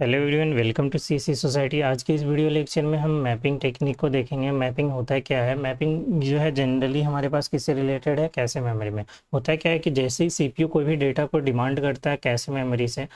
hello everyone welcome to C C society के इस video lecture में हम मैपिंग टेक्निक को देखेंगे मैपिंग होता है क्या है मैपिंग जो है जनरली हमारे पास किससे रिलेटेड है कैसे मेमोरी में होता है क्या है कि जैसे ही सीपीयू कोई भी डेटा को डिमांड करता है कैसे मेमोरी से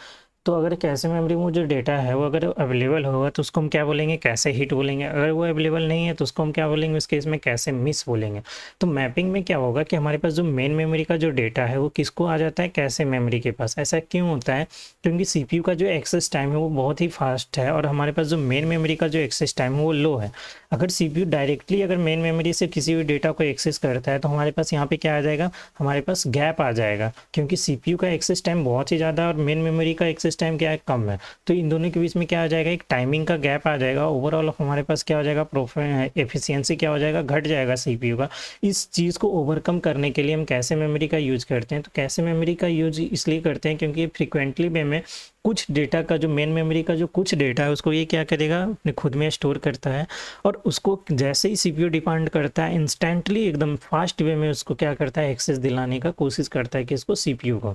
तो अगर कैसे मेमोरी में जो डेटा है वो अगर अवेलेबल होगा तो उसको हम क्या बोलेंगे कैसे हिट बोलेंगे अगर वो अवेलेबल नहीं है तो उसको हम क्या बोलेंगे उस केस में कैसे मिस बोलेंगे तो मैपिंग में क्या होगा कि हमारे पास जो मेन मेमोरी का जो डेटा है वो किसको आ जाता है कैसे मेमोरी के पास ऐसा क्यों होता है क्योंकि सी का जो एक्सेस टाइम है वो बहुत ही फास्ट है और हमारे पास जो मेन मेमोरी का जो एक्सेस टाइम है वो लो है अगर सीपीयू डायरेक्टली अगर मेन मेमोरी से किसी भी डेटा को एक्सेस करता है तो हमारे पास यहाँ पे क्या आ जाएगा हमारे पास गैप आ जाएगा क्योंकि सीपीयू का एक्सेस टाइम बहुत ही ज़्यादा और मेन मेमोरी का एक्सेस टाइम क्या है कम है तो इन दोनों के बीच में क्या आ जाएगा एक टाइमिंग का गैप आ जाएगा ओवरऑल हमारे पास क्या हो जाएगा प्रोफे एफिशियंसी क्या हो जाएगा घट जाएगा यू का इस चीज़ को ओवरकम करने के लिए हम कैसे मेमोरी का यूज़ करते हैं तो कैसे मेमोरी का यूज इसलिए करते हैं क्योंकि फ्रिक्वेंटली में कुछ डेटा का जो मेन मेमोरी का जो कुछ डेटा है उसको ये क्या करेगा अपने खुद में स्टोर करता है और उसको जैसे ही सीपीयू डिमांड करता है इंस्टेंटली एकदम फास्ट वे में उसको क्या करता है एक्सेस दिलाने का कोशिश करता है कि इसको सीपीयू को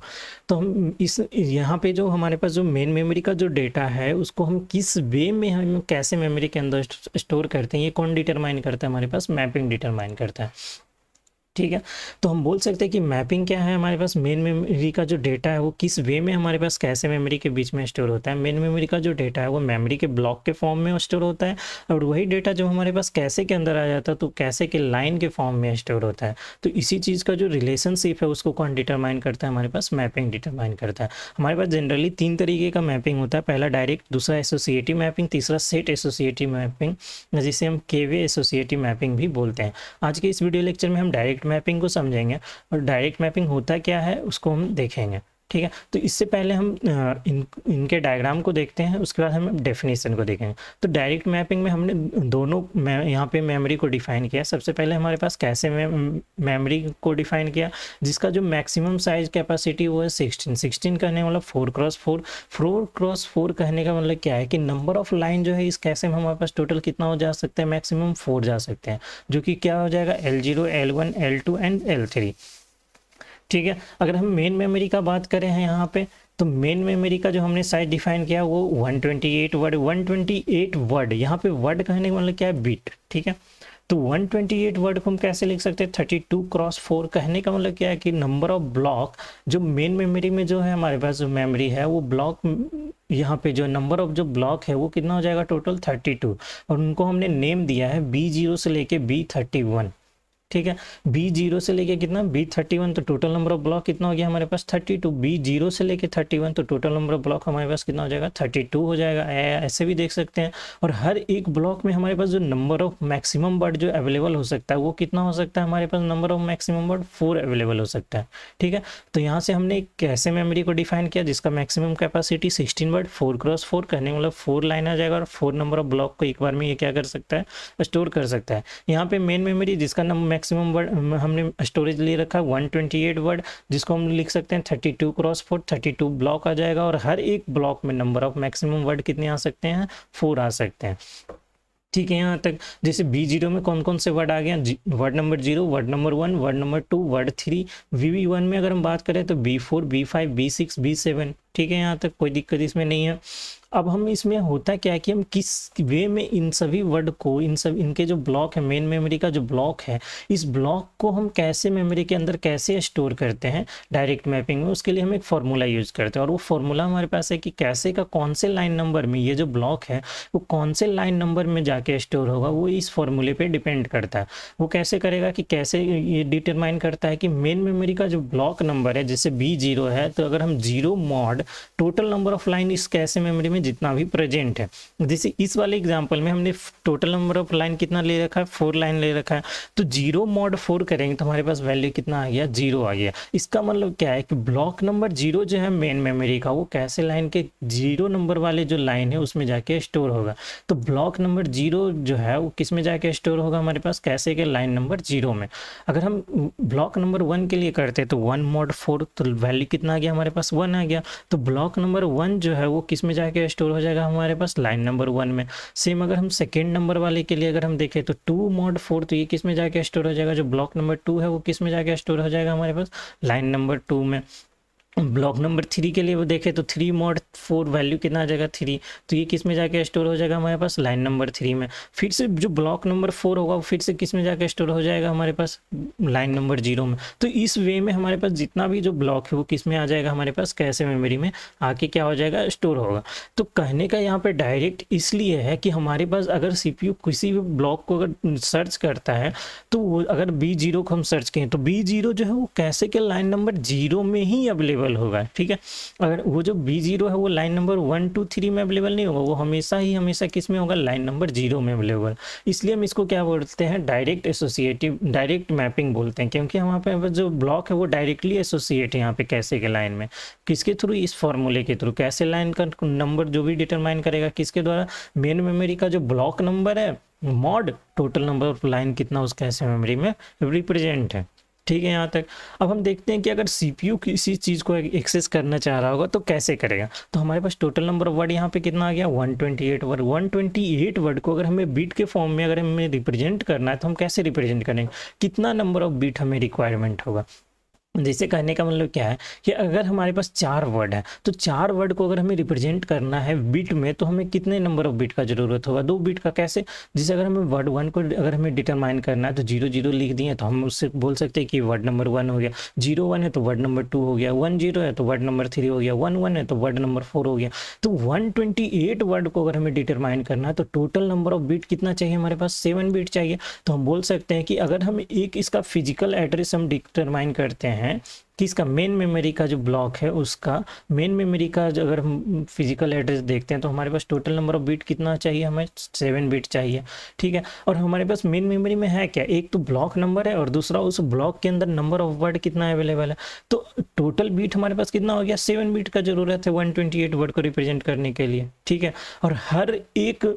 तो हम इस यहाँ पे जो हमारे पास जो मेन मेमोरी का जो डेटा है उसको हम किस वे में हम कैसे मेमोरी के अंदर स्टोर करते हैं ये कौन डिटरमाइन करता है हमारे पास मैपिंग डिटरमाइन करता है ठीक है तो हम बोल सकते हैं कि मैपिंग क्या है हमारे पास मेन मेमोरी का जो डेटा है वो किस वे में हमारे पास कैसे मेमोरी के बीच में स्टोर होता है मेन मेमोरी का जो डेटा है वो मेमोरी के ब्लॉक के फॉर्म में स्टोर होता है और वही डेटा जब हमारे पास कैसे के अंदर आ जाता है तो कैसे के लाइन के फॉर्म में स्टोर होता है तो इसी चीज़ का जो रिलेशनशिप है उसको कौन डिटरमाइन करता है हमारे पास मैपिंग डिटरमाइन करता है हमारे पास जनरली तीन तरीके का मैपिंग होता है पहला डायरेक्ट दूसरा एसोसिएटिव मैपिंग तीसरा सेट एसोसिएटिव मैपिंग जिसे हम वे एसोसिएटिव मैपिंग भी बोलते हैं आज के इस वीडियो लेक्चर में हम डायरेक्ट मैपिंग को समझेंगे और डायरेक्ट मैपिंग होता क्या है उसको हम देखेंगे ठीक है तो इससे पहले हम इन इनके डायग्राम को देखते हैं उसके बाद हम डेफिनेशन को देखेंगे तो डायरेक्ट मैपिंग में हमने दोनों यहाँ पे मेमोरी को डिफाइन किया सबसे पहले हमारे पास कैसे मेमोरी को डिफाइन किया जिसका जो मैक्सिमम साइज कैपेसिटी वो है सिक्सटीन सिक्सटीन कहने वाला four cross four four cross four कहने का मतलब क्या है कि नंबर ऑफ लाइन जो है इस कैसे में हमारे पास टोटल कितना हो जा सकता है मैक्सिमम फोर जा सकते हैं जो कि क्या हो जाएगा L zero L one L two and L three ठीक है अगर हम मेन मेमोरी का बात करें हैं यहाँ पे तो मेन मेमोरी का जो हमने साइज डिफाइन किया वो 128 वर्ड 128 वर्ड यहाँ पे वर्ड कहने का मतलब क्या है बीट ठीक है तो 128 वर्ड को हम कैसे लिख सकते हैं 32 क्रॉस 4 कहने का मतलब क्या है कि नंबर ऑफ ब्लॉक जो मेन मेमोरी में जो है हमारे पास जो मेमोरी है वो ब्लॉक यहाँ पे जो नंबर ऑफ जो ब्लॉक है वो कितना हो जाएगा टोटल 32 और उनको हमने नेम दिया है बी जीरो से लेके बी थर्टी वन ठीक है बी जीरो से लेके कितना बी थर्टी वन तो टोटल नंबर ऑफ ब्लॉक कितना हो गया हमारे पास थर्टी टू बी जीरो से लेके थर्टी वन तो टोटल नंबर ऑफ ब्लॉक हमारे पास कितना हो जाएगा थर्टी टू हो जाएगा ऐसे भी देख सकते हैं और हर एक ब्लॉक में हमारे पास जो नंबर ऑफ मैक्सिमम बर्ड जो अवेलेबल हो सकता है वो कितना हो सकता है हमारे पास number of maximum word four available हो सकता है ठीक है तो यहाँ से हमने एक ऐसे मेमरी को डिफाइन किया जिसका maximum capacity sixteen word four cross four कहने मतलब फोर लाइन आ जाएगा और फोर नंबर ऑफ ब्लॉक को एक बार में ये क्या कर सकता है स्टोर कर सकता है यहाँ पे मेन मेमोरी जिसका नंबर मैक्सिमम वर्ड um, हमने स्टोरेज ले रखा है वन ट्वेंटी एट वर्ड जिसको हम लिख सकते हैं thirty two cross four thirty two block आ जाएगा और हर एक ब्लॉक में नंबर ऑफ मैक्सिमम वर्ड कितने आ सकते हैं फोर आ सकते हैं ठीक है यहाँ तक जैसे बी जीरो में कौन कौन से वर्ड आ हैं word number zero word number one word number two word three V one में अगर हम बात करें तो B four B five B six B seven ठीक है यहाँ तक कोई दिक्कत इसमें नहीं है अब हम इसमें होता क्या है कि हम किस वे में इन सभी वर्ड को इन सब इनके जो ब्लॉक है मेन मेमोरी का जो ब्लॉक है इस ब्लॉक को हम कैसे मेमोरी के अंदर कैसे स्टोर करते हैं डायरेक्ट मैपिंग में उसके लिए हम एक फार्मूला यूज़ करते हैं और वो फार्मूला हमारे पास है कि कैसे का कौन से लाइन नंबर में ये जो ब्लॉक है वो कौन से लाइन नंबर में जाके स्टोर होगा वो इस फार्मूले पर डिपेंड करता है वो कैसे करेगा कि कैसे ये डिटरमाइन करता है कि मेन मेमोरी का जो ब्लॉक नंबर है जैसे बी जीरो है तो अगर हम zero mod total number of line इस कैसे मेमोरी में जितना भी प्रेजेंट है जैसे इस वाले एग्जाम्पल में हमने टोटल नंबर ऑफ लाइन कितना ले रखा है फोर लाइन ले रखा है तो जीरो मॉड फोर करेंगे तो हमारे पास वैल्यू कितना आ गया जीरो आ गया इसका मतलब क्या है कि ब्लॉक नंबर जीरो जो है मेन मेमोरी का वो कैसे लाइन के जीरो नंबर वाले जो लाइन है उसमें जाके स्टोर होगा तो ब्लॉक नंबर जीरो जो है वो किस में जाके स्टोर होगा हमारे पास कैसे के लाइन नंबर जीरो में अगर हम ब्लॉक नंबर वन के लिए करते तो वन मॉड फोर तो वैल्यू कितना आ गया हमारे पास वन आ गया तो तो ब्लॉक नंबर वन जो है वो किस में जाके स्टोर हो जाएगा हमारे पास लाइन नंबर वन में सेम अगर हम सेकेंड नंबर वाले के लिए अगर हम देखें तो टू मॉड फोर तो ये किस में जाके स्टोर हो जाएगा जो ब्लॉक नंबर टू है वो किस में जाके स्टोर हो जाएगा हमारे पास लाइन नंबर टू में ब्लॉक नंबर थ्री के लिए वो देखें तो थ्री मॉड फोर वैल्यू कितना आ जाएगा थ्री तो ये किस में जाके स्टोर हो जाएगा हमारे पास लाइन नंबर थ्री में फिर से जो ब्लॉक नंबर फोर होगा वो फिर से किस में जाके स्टोर हो जाएगा हमारे पास लाइन नंबर जीरो में तो इस वे में हमारे पास जितना भी जो ब्लॉक है वो किस में आ जाएगा हमारे पास कैसे मेमोरी में आके क्या हो जाएगा स्टोर होगा तो कहने का यहाँ पर डायरेक्ट इसलिए है कि हमारे पास अगर सी किसी भी ब्लॉक को अगर सर्च करता है तो वो अगर बी को हम सर्च करें तो बी जो है वो कैसे के लाइन नंबर जीरो में ही अवेलेबल अवेलेबल होगा ठीक है अगर वो जो बी जीरो है वो line number one two three में अवेलेबल नहीं होगा वो हमेशा ही हमेशा किस में होगा लाइन नंबर जीरो में अवेलेबल इसलिए हम इसको क्या बोलते हैं डायरेक्ट एसोसिएटिव डायरेक्ट मैपिंग बोलते हैं क्योंकि वहाँ पे जो ब्लॉक है वो डायरेक्टली एसोसिएट है यहाँ पे कैसे के लाइन में किसके थ्रू इस फॉर्मूले के थ्रू कैसे लाइन का नंबर जो भी डिटरमाइन करेगा किसके द्वारा मेन मेमोरी का जो ब्लॉक नंबर है mod total number of line कितना उसका ऐसे मेमोरी में रिप्रेजेंट है ठीक है यहाँ तक अब हम देखते हैं कि अगर सी किसी चीज़ को एक्सेस करना चाह रहा होगा तो कैसे करेगा तो हमारे पास टोटल नंबर ऑफ वर्ड यहाँ पे कितना आ गया 128 वर्ड 128 वर्ड को अगर हमें बीट के फॉर्म में अगर हमें रिप्रेजेंट करना है तो हम कैसे रिप्रेजेंट करेंगे कितना नंबर ऑफ बीट हमें रिक्वायरमेंट होगा जैसे कहने का मतलब क्या है कि अगर हमारे पास चार वर्ड है तो चार वर्ड को अगर हमें रिप्रेजेंट करना है बिट में तो हमें कितने नंबर ऑफ बिट का जरूरत होगा दो बिट का कैसे जैसे अगर हमें वर्ड वन को अगर हमें डिटरमाइन करना है तो जीरो जीरो लिख दिए तो हम उससे बोल सकते हैं कि वर्ड नंबर वन हो गया जीरो वन है तो वर्ड नंबर टू हो गया वन जीरो है तो वर्ड नंबर थ्री हो गया वन वन है तो वर्ड नंबर फोर हो गया तो वन ट्वेंटी एट वर्ड को अगर हमें डिटरमाइन करना है तो टोटल नंबर ऑफ बीट कितना चाहिए हमारे पास सेवन बीट चाहिए तो हम बोल सकते हैं कि अगर हम एक इसका फिजिकल एड्रेस हम डिटरमाइन करते हैं है कि इसका मेन मेमोरी का जो ब्लॉक है उसका मेन मेमोरी का जो अगर हम फिजिकल एड्रेस देखते हैं तो हमारे पास टोटल नंबर ऑफ बीट कितना चाहिए हमें सेवन बीट चाहिए ठीक है और हमारे पास मेन मेमोरी में है क्या एक तो ब्लॉक नंबर है और दूसरा उस ब्लॉक के अंदर नंबर ऑफ वर्ड कितना अवेलेबल है तो टोटल बीट हमारे पास कितना हो गया सेवन बीट का जरूरत है वन वर्ड को रिप्रेजेंट करने के लिए ठीक है और हर एक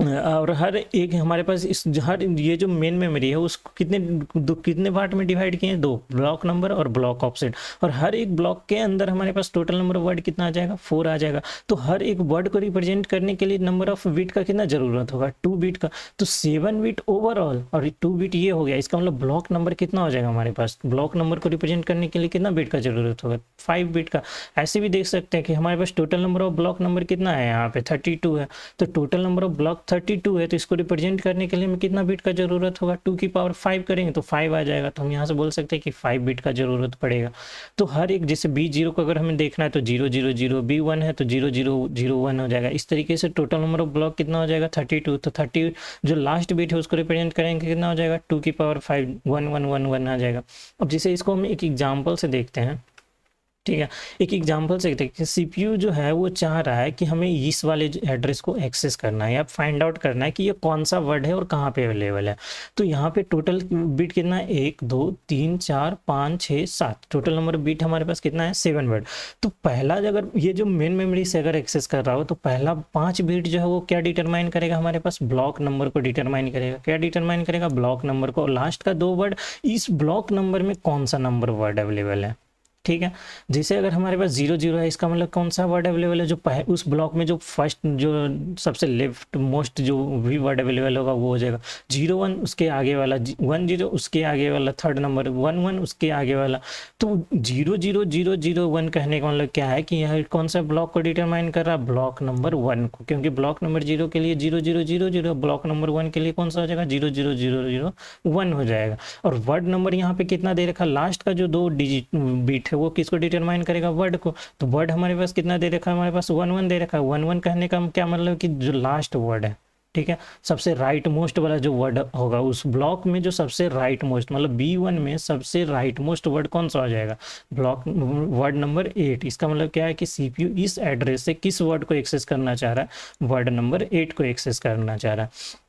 और हर एक हमारे पास इस हर ये जो मेन मेमोरी है उसको कितने दो कितने पार्ट में डिवाइड किए हैं दो ब्लॉक नंबर और ब्लॉक ऑफसेट और हर एक ब्लॉक के अंदर हमारे पास टोटल नंबर ऑफ वर्ड कितना आ जाएगा फोर आ जाएगा तो हर एक वर्ड को रिप्रेजेंट करने के लिए नंबर ऑफ बीट का कितना जरूरत होगा टू बीट का तो सेवन बीट ओवरऑल और टू बीट ये हो गया इसका मतलब ब्लॉक नंबर कितना हो जाएगा हमारे पास ब्लॉक नंबर को रिप्रेजेंट करने के लिए कितना बीट का जरूरत होगा फाइव बीट का ऐसे भी देख सकते हैं कि हमारे पास total number of block number कितना है यहाँ पे थर्टी है तो total number of block thirty 32 है तो इसको रिप्रेजेंट करने के लिए हमें कितना बिट का जरूरत होगा टू की पावर फाइव करेंगे तो फाइव आ जाएगा तो हम यहाँ से बोल सकते हैं कि फाइव बिट का जरूरत पड़ेगा तो हर एक जैसे बी जीरो को अगर हमें देखना है तो zero zero zero B one है तो जीरो जीरो जीरो वन हो जाएगा इस तरीके से टोटल नंबर ऑफ ब्लॉक कितना हो जाएगा थर्टी टू तो थर्टी जो लास्ट बीट है उसको रिप्रेजेंट करेंगे कितना हो जाएगा टू की power five one one one one आ जाएगा अब जैसे इसको हम एक एग्जाम्पल से देखते हैं ठीक है एक एग्जांपल से देखिए सीपीयू जो है वो चाह रहा है कि हमें इस वाले एड्रेस को एक्सेस करना है या फाइंड आउट करना है कि ये कौन सा वर्ड है और कहाँ पे अवेलेबल है तो यहाँ पे टोटल बिट कितना है एक दो तीन चार पाँच छः सात टोटल नंबर बिट हमारे पास कितना है सेवन वर्ड तो पहला अगर ये जो मेन मेमोरी से अगर एक्सेस कर रहा हो तो पहला पाँच बिट जो है वो क्या डिटरमाइन करेगा हमारे पास ब्लॉक नंबर को डिटरमाइन करेगा क्या डिटरमाइन करेगा ब्लॉक नंबर को लास्ट का दो वर्ड इस ब्लॉक नंबर में कौन सा नंबर वर्ड अवेलेबल है ठीक है जैसे अगर हमारे पास जीरो जीरो है इसका मतलब कौन सा वर्ड अवेलेबल है जो पह, उस ब्लॉक में जो फर्स्ट जो सबसे लेफ्ट मोस्ट जो भी वर्ड अवेलेबल होगा वो हो जाएगा जीरो वन उसके आगे वाला वन जीरो उसके आगे वाला थर्ड नंबर वन वन उसके आगे वाला तो zero zero zero zero one कहने का मतलब क्या है कि यह कौन सा ब्लॉक को डिटरमाइन कर रहा है ब्लॉक नंबर वन को क्योंकि ब्लॉक नंबर जीरो के लिए zero zero zero zero block number one के लिए कौन सा हो जाएगा zero zero zero zero one हो जाएगा और वर्ड नंबर यहाँ पे कितना दे रखा लास्ट का जो दो डिजिट बीट है वो किसको डिटरमाइन करेगा वर्ड को तो वर्ड हमारे पास कितना दे रखा है हमारे पास वन वन दे रखा है वन वन कहने का क्या मतलब कि जो लास्ट वर्ड है ठीक है सबसे राइट मोस्ट वाला जो वर्ड होगा उस ब्लॉक में जो सबसे राइट मोस्ट मतलब बी वन में सबसे राइट मोस्ट वर्ड कौन सा हो जाएगा ब्लॉक वर्ड नंबर एट इसका मतलब क्या है कि सीपीयू इस एड्रेस से किस वर्ड को एक्सेस करना चाह रहा है वर्ड नंबर एट को एक्सेस करना चाह रहा है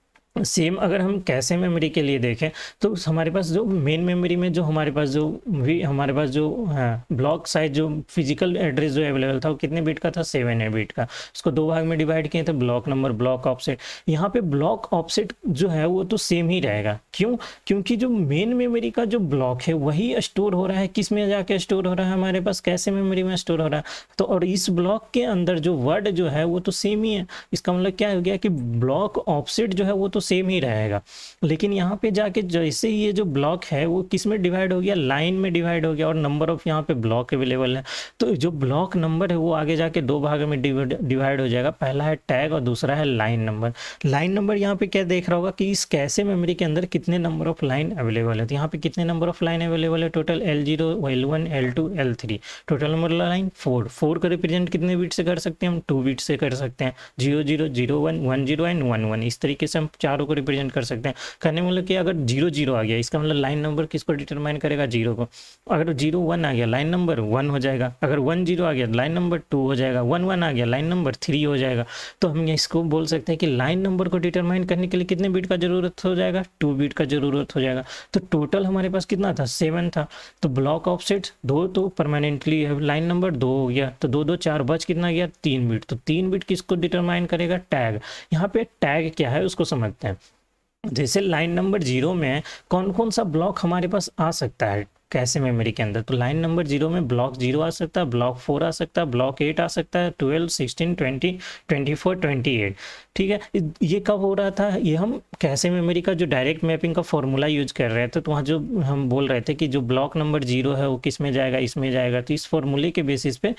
सेम अगर हम कैसे मेमोरी के लिए देखें तो हमारे पास जो मेन मेमोरी में जो हमारे पास जो भी हमारे पास जो ब्लॉक हाँ, साइज जो फिजिकल एड्रेस जो अवेलेबल था वो कितने बिट का था सेवन है बिट का उसको दो भाग में डिवाइड किए थे ब्लॉक नंबर ब्लॉक ऑफसेट यहाँ पे ब्लॉक ऑफसेट जो है वो तो सेम ही रहेगा क्यों क्योंकि जो मेन मेमोरी का जो ब्लॉक है वही स्टोर हो रहा है किस में जाके स्टोर हो रहा है हमारे पास कैसे मेमोरी में स्टोर हो रहा है तो और इस ब्लॉक के अंदर जो वर्ड जो है वो तो सेम ही है इसका मतलब क्या हो गया कि ब्लॉक ऑफसेट जो है वो तो सेम ही रहेगा लेकिन यहाँ पे जाके जैसे ये जो ब्लॉक है वो किस में डिवाइड हो गया लाइन में डिवाइड हो गया और नंबर ऑफ यहाँ पे ब्लॉक अवेलेबल है तो जो ब्लॉक नंबर है वो आगे जाके दो भाग में डिवाइड हो जाएगा पहला है टैग और दूसरा है लाइन नंबर लाइन नंबर यहाँ पे क्या देख रहा होगा कि इस कैसे मेमोरी के अंदर कितने नंबर ऑफ लाइन अवेलेबल है तो यहाँ पे कितने नंबर ऑफ लाइन अवेलेबल है total L zero L one L two L three total number line four four का रिप्रेजेंट कितने बीट से कर सकते हैं हम टू बीट से कर सकते हैं zero zero zero one one zero and one one इस तरीके से हम चार चारों को रिप्रेजेंट कर सकते हैं करने मतलब कि अगर जीरो जीरो आ गया इसका मतलब लाइन नंबर किसको डिटरमाइन करेगा जीरो को अगर जीरो वन आ गया लाइन नंबर वन हो जाएगा अगर वन जीरो आ गया लाइन नंबर टू हो जाएगा वन वन आ गया लाइन नंबर थ्री हो जाएगा तो हम इसको बोल सकते हैं कि लाइन नंबर को डिटरमाइन करने के लिए कितने बीट का जरूरत हो जाएगा टू बीट का जरूरत हो जाएगा तो टोटल हमारे पास कितना था सेवन था तो ब्लॉक ऑफसेट दो तो परमानेंटली लाइन नंबर दो हो गया तो दो दो चार बच कितना गया तीन बीट तो तीन बीट किसको डिटरमाइन करेगा टैग यहाँ पे टैग क्या है उसको समझते सकते हैं जैसे लाइन नंबर जीरो में कौन कौन सा ब्लॉक हमारे पास आ सकता है कैसे मेमोरी के अंदर तो लाइन नंबर जीरो में ब्लॉक जीरो आ सकता है ब्लॉक फोर आ सकता है ब्लॉक एट आ सकता है twelve sixteen twenty twenty four twenty eight ठीक है ये कब हो रहा था ये हम कैसे मेमोरी का जो डायरेक्ट मैपिंग का फॉर्मूला यूज कर रहे थे तो वहाँ जो हम बोल रहे थे कि जो ब्लॉक नंबर जीरो है वो किस में जाएगा इसमें जाएगा तो इस फॉर्मूले के बेसिस पे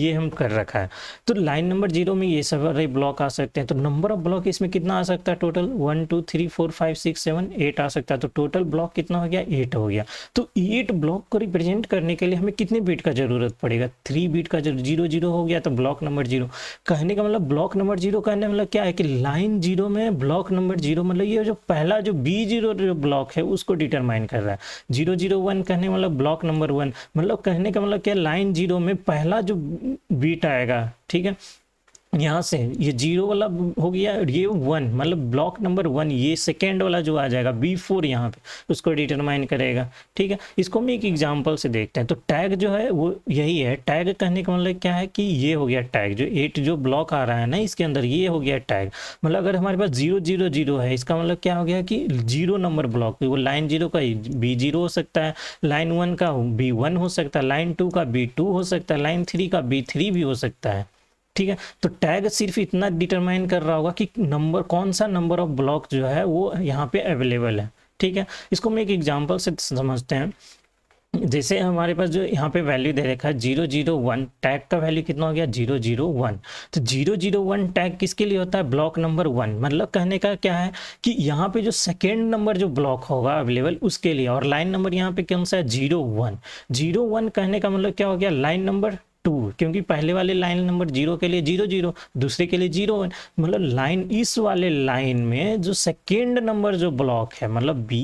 ये हम कर रखा है तो लाइन नंबर जीरो में ये सब ब्लॉक आ सकते हैं तो नंबर ऑफ ब्लॉक इसमें कितना आ सकता है total one two three four five six seven eight आ सकता है तो टोटल ब्लॉक कितना हो गया एट हो गया तो एट ब्लॉक को रिप्रेजेंट करने के लिए हमें कितने बीट का जरूरत पड़ेगा थ्री बीट का जरूरत जीरो जीरो हो गया तो ब्लॉक नंबर जीरो कहने का मतलब ब्लॉक नंबर जीरो कहने मतलब क्या है कि लाइन जीरो में ब्लॉक नंबर जीरो मतलब ये जो पहला जो बी जीरो जो ब्लॉक है उसको डिटरमाइन कर रहा है जीरो जीरो वन कहने मतलब ब्लॉक नंबर वन मतलब कहने का मतलब क्या लाइन जीरो में पहला जो बीट आएगा ठीक है यहाँ से ये जीरो वाला हो गया ये वन मतलब ब्लॉक नंबर वन ये सेकेंड वाला जो आ जाएगा बी फोर यहाँ पे उसको डिटरमाइन करेगा ठीक है इसको हम एक एग्जाम्पल से देखते हैं तो टैग जो है वो यही है टैग कहने का मतलब क्या है कि ये हो गया टैग जो एट जो ब्लॉक आ रहा है ना इसके अंदर ये हो गया टैग मतलब अगर हमारे पास जीरो जीरो जीरो है इसका मतलब क्या हो गया कि जीरो नंबर ब्लॉक वो लाइन जीरो का बी जीरो हो सकता है लाइन वन का बी वन हो सकता है लाइन टू का बी टू हो सकता है लाइन थ्री का बी थ्री भी हो सकता है ठीक है तो टैग सिर्फ इतना डिटरमाइन कर रहा होगा कि नंबर कौन सा नंबर ऑफ ब्लॉक जो है वो यहाँ पे अवेलेबल है ठीक है इसको हम एक एग्जाम्पल से समझते हैं जैसे हमारे पास जो यहाँ पे वैल्यू दे रखा है जीरो जीरो वन टैग का वैल्यू कितना हो गया जीरो जीरो वन तो जीरो जीरो वन टैग किसके लिए होता है ब्लॉक नंबर वन मतलब कहने का क्या है कि यहाँ पे जो सेकेंड नंबर जो ब्लॉक होगा अवेलेबल उसके लिए और लाइन नंबर यहाँ पे कौन सा है जीरो वन जीरो वन कहने का मतलब क्या हो गया लाइन नंबर टू क्योंकि पहले वाले लाइन नंबर जीरो के लिए जीरो जीरो दूसरे के लिए जीरो मतलब लाइन इस वाले लाइन में जो सेकेंड नंबर जो ब्लॉक है मतलब B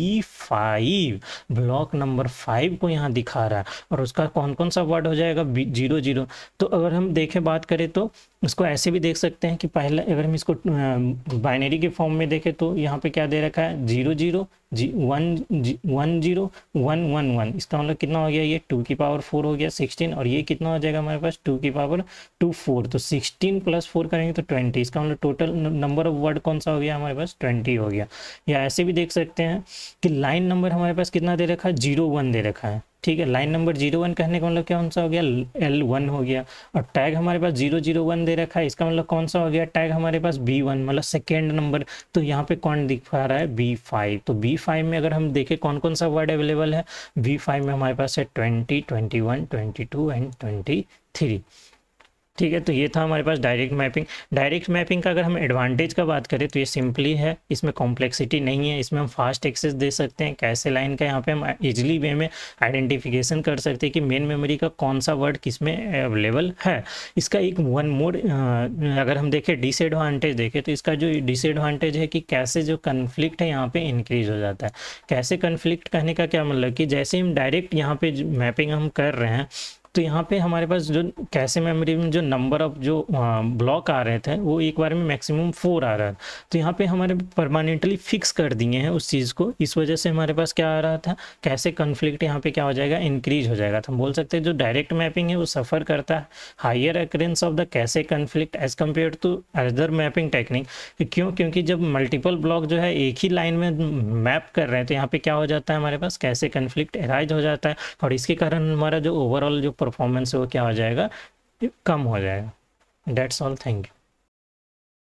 five block number five को यहाँ दिखा रहा है और उसका कौन कौन सा वर्ड हो जाएगा जीरो जीरो तो अगर हम देखें बात करें तो इसको ऐसे भी देख सकते हैं कि पहले अगर हम इसको बाइनरी के फॉर्म में देखें तो यहाँ पे क्या दे रखा है zero zero G one G one zero one one one इसका मतलब कितना हो गया ये टू की पावर फोर हो गया सिक्सटीन और ये कितना हो जाएगा हमारे पास टू की पावर टू फोर तो सिक्सटीन प्लस फोर करेंगे तो ट्वेंटी इसका मतलब टोटल नंबर ऑफ वर्ड कौन सा हो गया हमारे पास ट्वेंटी हो गया या ऐसे भी देख सकते हैं कि लाइन नंबर हमारे पास कितना दे रखा है जीरो वन दे रखा है ठीक है लाइन नंबर जीरो वन कहने का मतलब क्या कौन सा हो गया एल वन हो गया और टैग हमारे पास जीरो जीरो वन दे रखा है इसका मतलब कौन सा हो गया टैग हमारे पास बी वन मतलब सेकेंड नंबर तो यहाँ पे कौन दिखा रहा है बी फाइव तो बी फाइव में अगर हम देखें कौन कौन सा वर्ड अवेलेबल है बी फाइव में हमारे पास है twenty twenty one twenty two and twenty three ठीक है तो ये था हमारे पास डायरेक्ट मैपिंग डायरेक्ट मैपिंग का अगर हम एडवांटेज का बात करें तो ये सिंपली है इसमें कॉम्प्लेक्सिटी नहीं है इसमें हम फास्ट एक्सेस दे सकते हैं कैसे लाइन का यहाँ पे हम इजिली वे में आइडेंटिफिकेशन कर सकते हैं कि मेन मेमोरी का कौन सा वर्ड किस में अवेलेबल है इसका एक वन मोड अगर हम देखें डिसएडवांटेज देखें तो इसका जो डिसएडवांटेज है कि कैसे जो कन्फ्लिक्ट है यहाँ पर इंक्रीज हो जाता है कैसे कन्फ्लिक्ट कहने का क्या मतलब कि जैसे हम डायरेक्ट यहाँ पे मैपिंग हम कर रहे हैं तो यहाँ पे हमारे पास जो कैसे मेमोरी में जो नंबर ऑफ जो ब्लॉक आ रहे थे वो एक बार में मैक्सिमम फोर आ रहा है तो यहाँ पे हमारे परमानेंटली फिक्स कर दिए हैं उस चीज़ को इस वजह से हमारे पास क्या आ रहा था कैसे कन्फ्लिक्ट यहाँ पे क्या हो जाएगा इंक्रीज हो जाएगा तो हम बोल सकते हैं जो डायरेक्ट मैपिंग है वो सफ़र करता है हाइयर एक्रेंस ऑफ द कैसे conflict as compare to other mapping technique क्यों क्योंकि जब मल्टीपल ब्लॉक जो है एक ही लाइन में मैप कर रहे हैं तो यहाँ पे क्या हो जाता है हमारे पास कैसे कन्फ्लिक्ट एराइज हो जाता है और इसके कारण हमारा जो ओवरऑल जो परफॉर्मेंस वो क्या हो जाएगा कम हो जाएगा डेट्स ऑल थैंक यू